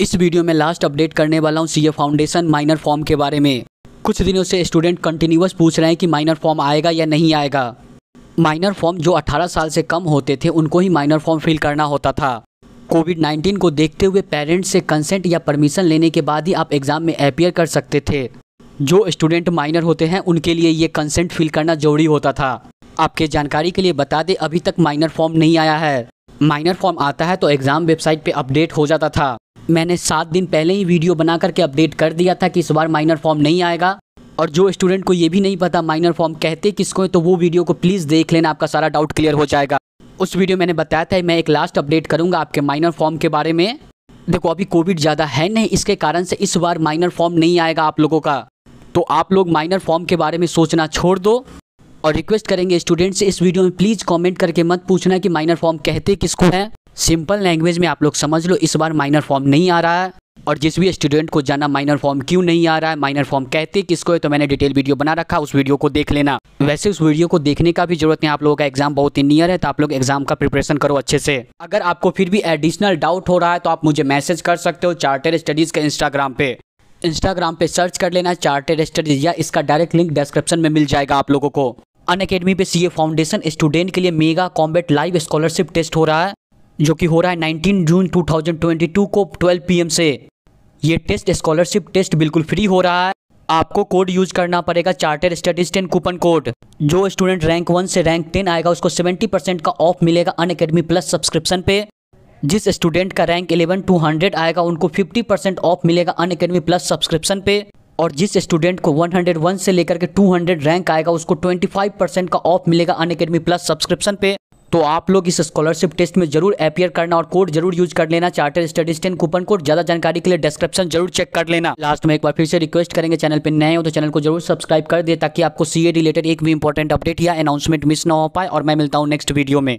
इस वीडियो में last update करने वाला हूँ सी फाउंडेशन माइनर फॉर्म के बारे में कुछ दिनों से स्टूडेंट कंटिन्यूस पूछ रहे हैं कि माइनर फॉर्म आएगा या नहीं आएगा माइनर फॉर्म जो 18 साल से कम होते थे उनको ही माइनर फॉर्म फिल करना होता था कोविड 19 को देखते हुए पेरेंट्स से कंसेंट या परमिशन लेने के बाद ही आप एग्ज़ाम में अपेयर कर सकते थे जो स्टूडेंट माइनर होते हैं उनके लिए ये कंसेंट फिल करना जरूरी होता था आपके जानकारी के लिए बता दें अभी तक माइनर फॉर्म नहीं आया है माइनर फॉर्म आता है तो एग्ज़ाम वेबसाइट पे अपडेट हो जाता था मैंने सात दिन पहले ही वीडियो बना करके अपडेट कर दिया था कि इस बार माइनर फॉर्म नहीं आएगा और जो स्टूडेंट को ये भी नहीं पता माइनर फॉर्म कहते किसको है तो वो वीडियो को प्लीज़ देख लेना आपका सारा डाउट क्लियर हो जाएगा उस वीडियो मैंने बताया था मैं एक लास्ट अपडेट करूँगा आपके माइनर फॉर्म के बारे में देखो अभी कोविड ज़्यादा है नहीं इसके कारण से इस बार माइनर फॉर्म नहीं आएगा आप लोगों का तो आप लोग माइनर फॉर्म के बारे में सोचना छोड़ दो और रिक्वेस्ट करेंगे स्टूडेंट से इस वीडियो में प्लीज़ कमेंट करके मत पूछना कि माइनर फॉर्म कहते किसको है सिंपल लैंग्वेज में आप लोग समझ लो इस बार माइनर फॉर्म नहीं आ रहा है और जिस भी स्टूडेंट को जाना माइनर फॉर्म क्यों नहीं आ रहा है माइनर फॉर्म कहते किसको है तो मैंने डिटेल वीडियो बना रखा उस वीडियो को देख लेना वैसे उस वीडियो को देखने का भी जरूरत नहीं आप लोगों का एग्जाम बहुत ही नियर है तो आप लोग एग्जाम का प्रिपरेशन करो अच्छे से अगर आपको फिर भी एडिशनल डाउट हो रहा है तो आप मुझे मैसेज कर सकते हो चार्टर स्टडीज़ के इंस्टाग्राम पे इंस्टाग्राम पे सर्च कर लेना चार्टेड स्टडीज या इसका डायरेक्ट लिंक डिस्क्रिप्शन में मिल जाएगा आप लोगों को अन अकेडमी पे सी फाउंडेशन स्टूडेंट के लिए mega combat live scholarship test हो रहा है जो कि हो रहा है 19 जून 2022 को 12 पीएम से ये टेस्ट स्कॉलरशिप टेस्ट बिल्कुल फ्री हो रहा है आपको कोड यूज करना पड़ेगा charter studies ten coupon code जो स्टूडेंट रैंक वन से रैंक टेन आएगा उसको 70 परसेंट का ऑफ मिलेगा अन प्लस सब्सक्रिप्शन पे जिस स्टूडेंट का रैंक टू हंड्रेड आएगा उनको फिफ्टी परसेंट ऑफ मिलेगा अन अकेडमी प्लस सब्सक्रिप्शन पे और जिस स्टूडेंट को 101 से लेकर के 200 रैंक आएगा उसको 25 परसेंट का ऑफ मिलेगा अन अकेडमी प्लस सब्सक्रिप्शन पे तो आप लोग इस स्कॉलरशिप टेस्ट में जरूर अपियर करना और कोड जरूर यूज कर लेना charter studies ten coupon code ज्यादा जानकारी के लिए डिस्क्रिप्शन जरूर चेक कर लेना लास्ट में एक बार फिर से रिक्वेस्ट करेंगे चैनल पर नए हो तो चैनल को जरूर सब्सक्राइब कर दे ताकि आपको सीए रिलेटेड एक भी इंपॉर्टेंट अपडेट या अनाउंसमेंट मिस ना हो पाए और मैं मिलता हूँ नेक्स्ट वीडियो में